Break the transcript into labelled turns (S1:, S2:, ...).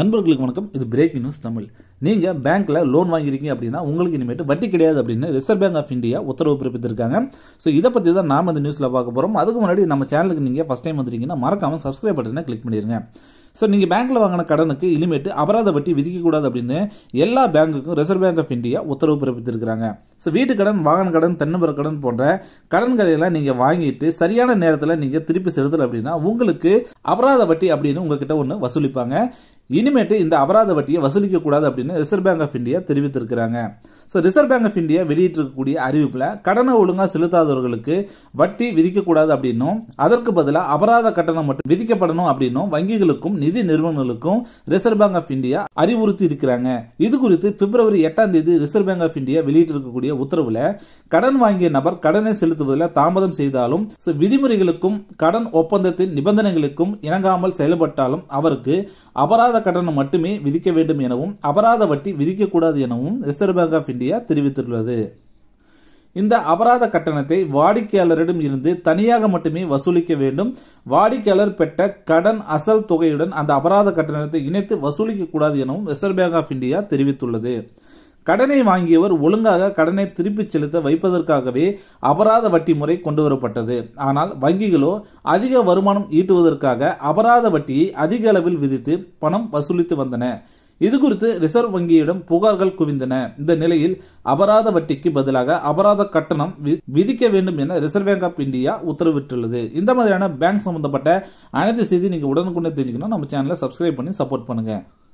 S1: நண்பர்களுக்கு வணக்கம் இது பிரேக் நியூஸ் தமிழ் நீங்கள் பேங்க்கில் லோன் வாங்கியிருக்கீங்க அப்படின்னா உங்களுக்கு இனிமேட்டு வட்டி கிடையாது அப்படின்னு ரிசர்வ் பேங்க் ஆஃப் இந்தியா உத்தரவு பிறப்பித்திருக்காங்க ஸோ இதை பற்றி தான் நாம் இந்த நியூஸில் பார்க்க போகிறோம் அதுக்கு முன்னாடி நம்ம சேனலுக்கு நீங்கள் ஃபஸ்ட் டைம் வந்துருக்கீங்கன்னா மறக்காமல் சப்ஸ்கிரைப் பட்டனை கிளிக் பண்ணிடுங்க ஸோ நீங்கள் பேங்க்கில் வாங்கின கடனுக்கு இனிமேட்டு அபராத வட்டி விதிக்கக்கூடாது அப்படின்னு எல்லா பேங்க்குக்கும் ரிசர்வ் பேங்க் ஆஃப் இந்தியா உத்தரவு பிறப்பித்திருக்கிறாங்க ஸோ வீட்டு கடன் வாகன கடன் தென்னம்பர கடன் போன்ற கடன்களையெல்லாம் நீங்கள் வாங்கிட்டு சரியான நேரத்தில் நீங்கள் திருப்பி செலுத்தலை அப்படின்னா உங்களுக்கு அபராத வட்டி அப்படின்னு உங்ககிட்ட ஒன்று வசூலிப்பாங்க இனிமேட்டு இந்த அபராத வட்டியை வசூலிக்க கூடாது அப்படின்னு ரிசர்வ் பேங்க் ஆஃப் இந்தியா தெரிவித்திருக்கிறாங்க so reserve bank of India வெளியிட்டிருக்கக்கூடிய அறிவிப்பில் கடனை ஒழுங்காக செலுத்தாதவர்களுக்கு வட்டி விதிக்கக்கூடாது அப்படின்னும் அதற்கு பதிலாக அபராத கட்டணம் மட்டும் விதிக்கப்படணும் அப்படின்னும் வங்கிகளுக்கும் நிதி நிறுவனங்களுக்கும் ரிசர்வ் பேங்க் ஆஃப் இந்தியா அறிவுறுத்தி இருக்கிறாங்க இது குறித்து பிப்ரவரி எட்டாம் தேதி ரிசர்வ் பேங்க் ஆஃப் இந்தியா வெளியிட்டிருக்கக்கூடிய கூடிய உத்தரவுல கடன் வாங்கிய நபர் கடனை செலுத்துவதில் தாமதம் செய்தாலும் விதிமுறைகளுக்கும் கடன் ஒப்பந்தத்தின் நிபந்தனைகளுக்கும் இணங்காமல் செயல்பட்டாலும் அவருக்கு அபராத கடனை மட்டுமே விதிக்க வேண்டும் எனவும் அபராத வட்டி விதிக்கக்கூடாது எனவும் ரிசர்வ் பேங்க் ஆஃப் இந்தியா தெரிவித்துள்ளது இந்த அபராத கட்டணத்தை வாடிக்கையாளரிடம் இருந்து தனியாக மட்டுமே வசூலிக்க வேண்டும் வாடிக்கையாளர் பெற்ற கடன் அசல் தொகையுடன் அந்த அபராத கட்டணத்தை இணைத்து வசூலிக்க கூடாது எனவும் ரிசர்வ் பேங்க் ஆஃப் இந்தியா தெரிவித்துள்ளது கடனை வாங்கியவர் ஒழுங்காக கடனை திருப்பிச் செலுத்த வைப்பதற்காகவே அபராத வட்டி முறை கொண்டு வரப்பட்டது ஆனால் வங்கிகளோ அதிக வருமானம் ஈட்டுவதற்காக அபராத வட்டியை அதிக அளவில் விதித்து பணம் வசூலித்து வந்தன இது குறித்து ரிசர்வ் வங்கியிடம் புகார்கள் குவிந்தன இந்த நிலையில் அபராத வட்டிக்கு பதிலாக அபராத கட்டணம் விதிக்க வேண்டும் என ரிசர்வ் பேங்க் ஆஃப் இந்தியா உத்தரவிட்டுள்ளது இந்த மாதிரியான பேங்க் சம்பந்தப்பட்ட அனைத்து செய்தி நீங்கள் உடனுக்குடனே தெரிஞ்சுக்கணும் நம்ம சேனலை சப்ஸ்கிரைப் பண்ணி சப்போர்ட் பண்ணுங்கள்